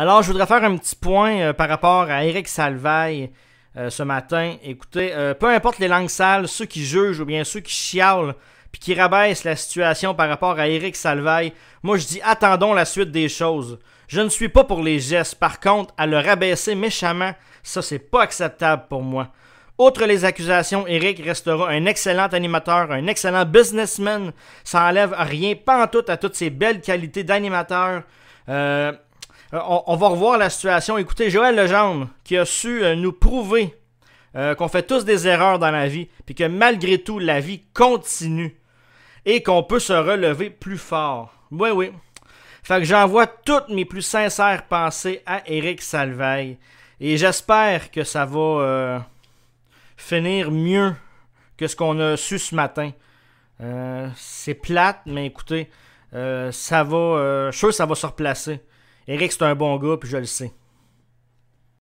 Alors, je voudrais faire un petit point euh, par rapport à Eric Salvay euh, ce matin. Écoutez, euh, peu importe les langues sales, ceux qui jugent ou bien ceux qui chialent puis qui rabaissent la situation par rapport à Eric Salvaille, moi je dis attendons la suite des choses. Je ne suis pas pour les gestes, par contre, à le rabaisser méchamment, ça c'est pas acceptable pour moi. Outre les accusations, Eric restera un excellent animateur, un excellent businessman. Ça enlève rien, pas en tout, à toutes ses belles qualités d'animateur. Euh, euh, on, va revoir la situation. Écoutez, Joël Legendre, qui a su euh, nous prouver euh, qu'on fait tous des erreurs dans la vie, puis que malgré tout, la vie continue et qu'on peut se relever plus fort. Oui, oui. Fait que j'envoie toutes mes plus sincères pensées à Eric Salveille. Et j'espère que ça va finir mieux que ce qu'on a su ce matin. c'est plate, mais écoutez, ça va. je suis sûr que ça va se replacer. Eric, c'est un bon gars, puis je le sais.